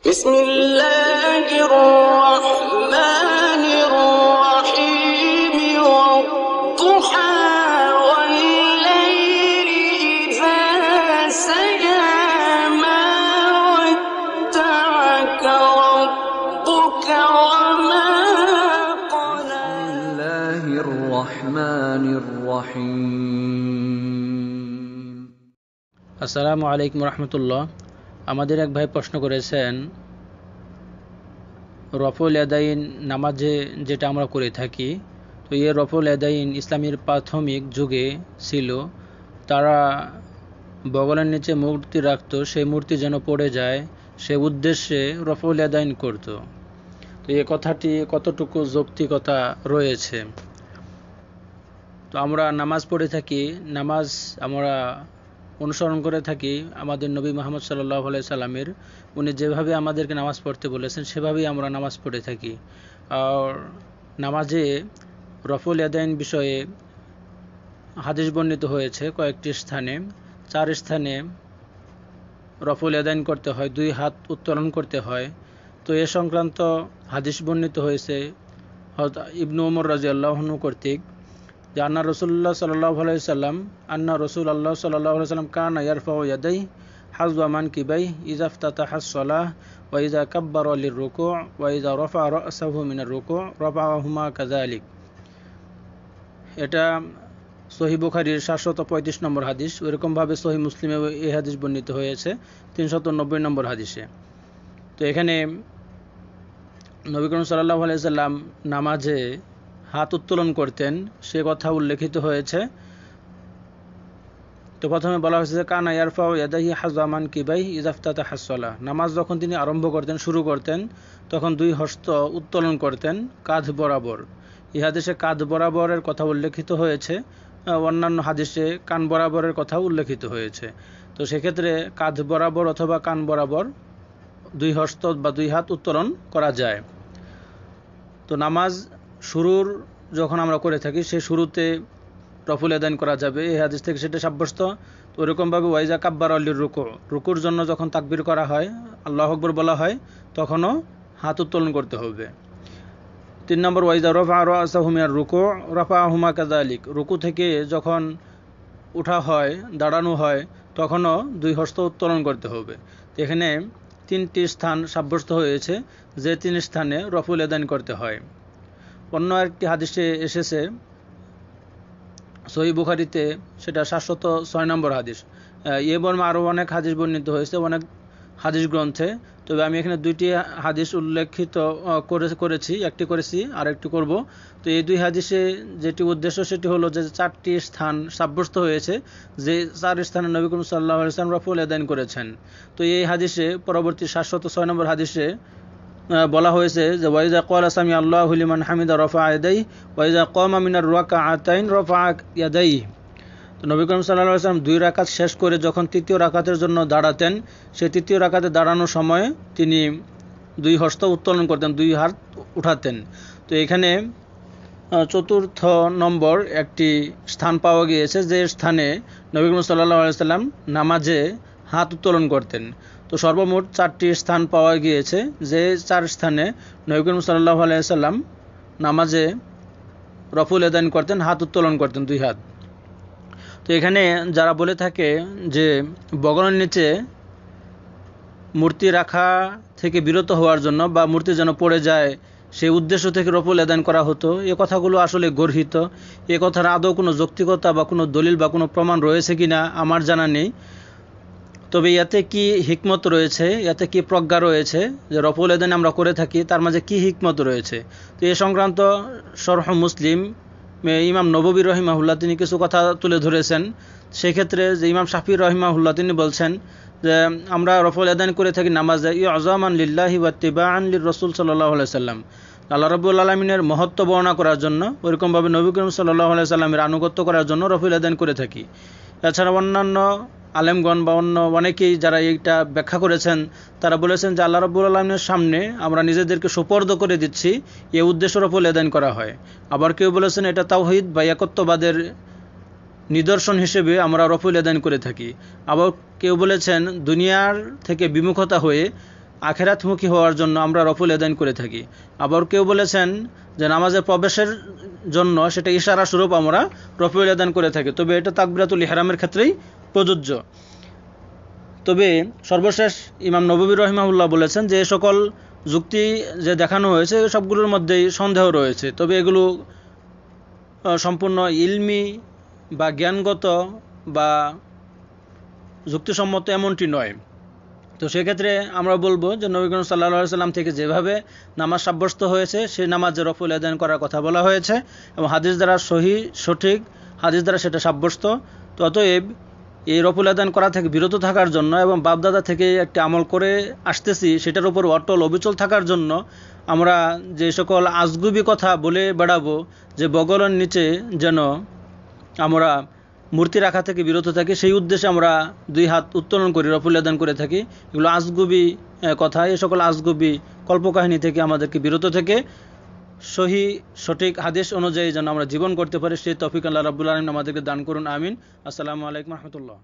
بسم الله الرحمن الرحيم والضحى والليل إذا سجى ما ودعك ربك وما قلى بسم الله الرحمن الرحيم السلام عليكم ورحمة الله আমাদের এক ভাই প্রশ্ন করেছেন রফল এদাইন নামাজে যেটা আমরা করে থাকি তো এই রফল এদাইন ইসলামের প্রাথমিক যুগে ছিল তারা বগলের নিচে মূর্তি রাখত সেই মূর্তি যেন পড়ে যায় সে উদ্দেশ্যে রফল এদাইন করত তো এ কথাটি কতটুকু যৌক্তিকতা রয়েছে তো আমরা নামাজ পড়ে থাকি নামাজ আমরা অনুসরণ করে থাকি আমাদের নবী মোহাম্মদ সাল্লাহ আলাই সাল্লামের উনি যেভাবে আমাদেরকে নামাজ পড়তে বলেছেন সেভাবেই আমরা নামাজ পড়ে থাকি আর নামাজে রফুল এদাইন বিষয়ে হাদিস বর্ণিত হয়েছে কয়েকটি স্থানে চার স্থানে রফুল এদাইন করতে হয় দুই হাত উত্তোলন করতে হয় তো এ সংক্রান্ত হাদিস বর্ণিত হয়েছে ইবনু উমর রাজি রাজিয়াল্লাহনু কর্তৃক যে আন্না রসুল্লাহ সাল্লাহ আলাইসাল্লাম আন্না রসুল আল্লাহ সাল্লাহ আলাইসাল্লাম কান ইয়ারফা ইয়াদাই হাজওয়া মান কিবাই ইজাফ তাতা হাসলাহ ওয়াইজা কাব্বার আলীর রুকু ওয়াইজা রফা রসাহু মিনার রুকু রফা হুমা কাজা আলিক এটা সহি বুখারির সাতশত পঁয়ত্রিশ নম্বর হাদিস ওইরকমভাবে সহি মুসলিমে এই হাদিস বর্ণিত হয়েছে তিনশত নব্বই নম্বর হাদিসে তো এখানে নবীকরণ করিম সাল্লাহ আলাইসাল্লাম নামাজে হাত উত্তোলন করতেন সে কথা উল্লেখিত হয়েছে তো প্রথমে বলা হয়েছে যে কানা ইয়ারফাও ইয়াদাহি হাজামান কিবাই ইজাফতাতে হাসলা নামাজ যখন তিনি আরম্ভ করতেন শুরু করতেন তখন দুই হস্ত উত্তোলন করতেন কাঁধ বরাবর ইহাদেশে কাঁধ বরাবরের কথা উল্লেখিত হয়েছে অন্যান্য হাদিসে কান বরাবরের কথা উল্লেখিত হয়েছে তো সেক্ষেত্রে কাঁধ বরাবর অথবা কান বরাবর দুই হস্ত বা দুই হাত উত্তোলন করা যায় তো নামাজ শুরুর যখন আমরা করে থাকি সে শুরুতে রফুল আদায়ন করা যাবে এই হাদিস থেকে সেটা সাব্যস্ত ওরকমভাবে ওয়াইজা কাব্বার আল্লির রুকু রুকুর জন্য যখন তাকবির করা হয় আল্লাহ আকবর বলা হয় তখনও হাত উত্তোলন করতে হবে তিন নম্বর ওয়াইজা রফা আসাহুমিয়ার রুকু রফা আহমা কাজা আলিক রুকু থেকে যখন উঠা হয় দাঁড়ানো হয় তখনও দুই হস্ত উত্তোলন করতে হবে এখানে তিনটি স্থান সাব্যস্ত হয়েছে যে তিন স্থানে রফুল আদান করতে হয় অন্য একটি হাদিসে এসেছে সহি বুখারিতে সেটা সাতশত ছয় নম্বর হাদিস এ বর্মা আরও অনেক হাদিস বর্ণিত হয়েছে অনেক হাদিস গ্রন্থে তবে আমি এখানে দুইটি হাদিস উল্লেখিত করেছি একটি করেছি আর একটি করব তো এই দুই হাদিসে যেটি উদ্দেশ্য সেটি হলো যে চারটি স্থান সাব্যস্ত হয়েছে যে চার স্থানে নবীকুম সাল্লাহ ইসলাম রফুল আদায়ন করেছেন তো এই হাদিসে পরবর্তী সাতশত ছয় নম্বর হাদিসে বলা হয়েছে যে ওয়াইজা কল আসামি আল্লাহ হুলিমান হামিদা রফা আদাই ওয়াইজা কম আমিনার রোয়াকা আতাইন রফা ইয়াদাই তো নবী করিম সাল্লাহ আসলাম দুই রাকাত শেষ করে যখন তৃতীয় রাকাতের জন্য দাঁড়াতেন সে তৃতীয় রাকাতে দাঁড়ানোর সময় তিনি দুই হস্ত উত্তোলন করতেন দুই হাত উঠাতেন তো এখানে চতুর্থ নম্বর একটি স্থান পাওয়া গিয়েছে যে স্থানে নবী করিম সাল্লাহ সাল্লাম নামাজে হাত উত্তোলন করতেন তো সর্বমোট চারটি স্থান পাওয়া গিয়েছে যে চার স্থানে নবী করিম সাল্লাহ আলাইসাল্লাম নামাজে রফুল এদান করতেন হাত উত্তোলন করতেন দুই হাত তো এখানে যারা বলে থাকে যে বগলের নিচে মূর্তি রাখা থেকে বিরত হওয়ার জন্য বা মূর্তি যেন পড়ে যায় সেই উদ্দেশ্য থেকে রফুল এদান করা হতো এ কথাগুলো আসলে গর্হিত এ কথার আদৌ কোনো যৌক্তিকতা বা কোনো দলিল বা কোনো প্রমাণ রয়েছে কি না আমার জানা নেই তবে ইয়াতে কি হিকমত রয়েছে ইয়াতে কি প্রজ্ঞা রয়েছে যে রফুল এদিন আমরা করে থাকি তার মাঝে কি হিকমত রয়েছে তো এ সংক্রান্ত সরহ মুসলিম ইমাম নববী রহিমাহুল্লাহ তিনি কিছু কথা তুলে ধরেছেন সেক্ষেত্রে যে ইমাম শাফি রহিমাহুল্লাহ তিনি বলছেন যে আমরা রফল আদান করে থাকি নামাজে ই আজামান লিল্লাহি ওয়াত্তিবাআন লির রসুল সাল্লাহ সাল্লাম আল্লাহ রবুল আলামিনের মহত্ব বর্ণনা করার জন্য ওইরকমভাবে নবী করিম সাল্লাহ আলাইহি সাল্লামের আনুগত্য করার জন্য রফুল আদান করে থাকি এছাড়া অন্যান্য আলেমগণ বা অন্য অনেকেই যারা এইটা ব্যাখ্যা করেছেন তারা বলেছেন যে আল্লাহ রব্বুল আলমের সামনে আমরা নিজেদেরকে সুপর্দ করে দিচ্ছি এ উদ্দেশ্যের ওপর লেদেন করা হয় আবার কেউ বলেছেন এটা তাওহিদ বা একত্ববাদের নিদর্শন হিসেবে আমরা রফুল আদান করে থাকি আবার কেউ বলেছেন দুনিয়ার থেকে বিমুখতা হয়ে আখেরাতমুখী হওয়ার জন্য আমরা রফুল আদান করে থাকি আবার কেউ বলেছেন যে নামাজে প্রবেশের জন্য সেটা ইশারা স্বরূপ আমরা রফুল আদান করে থাকি তবে এটা তাকবিরাতুল ইহারামের ক্ষেত্রেই প্রযোজ্য তবে সর্বশেষ ইমাম নবী রহিমাউল্লাহ বলেছেন যে সকল যুক্তি যে দেখানো হয়েছে সবগুলোর মধ্যেই সন্দেহ রয়েছে তবে এগুলো সম্পূর্ণ ইলমি বা জ্ঞানগত বা যুক্তিসম্মত এমনটি নয় তো সেক্ষেত্রে আমরা বলবো যে নবীকরণ সাল্লা সাল্লাম থেকে যেভাবে নামাজ সাব্যস্ত হয়েছে সেই নামাজের রফুল আদায়ন করার কথা বলা হয়েছে এবং হাদিস দ্বারা সহি সঠিক হাদিস দ্বারা সেটা সাব্যস্ত তো অতএব এই রফুল আদান করা থেকে বিরত থাকার জন্য এবং বাপদাদা থেকে একটি আমল করে আসতেছি সেটার উপর অটল অবিচল থাকার জন্য আমরা যে সকল আজগুবি কথা বলে বেড়াবো যে বগলের নিচে যেন আমরা মূর্তি রাখা থেকে বিরত থাকি সেই উদ্দেশ্যে আমরা দুই হাত উত্তোলন করি রফুল আদান করে থাকি এগুলো আজগুবি কথা এ সকল আজগুবি কল্পকাহিনী থেকে আমাদেরকে বিরত থেকে সহি সঠিক হাদিস অনুযায়ী যেন আমরা জীবন করতে পারি সেই তফিক আল্লাহ রাবুল আলম আমাদেরকে দান করুন আমিন আসসালামু আলাইকুম রহমতুল্লাহ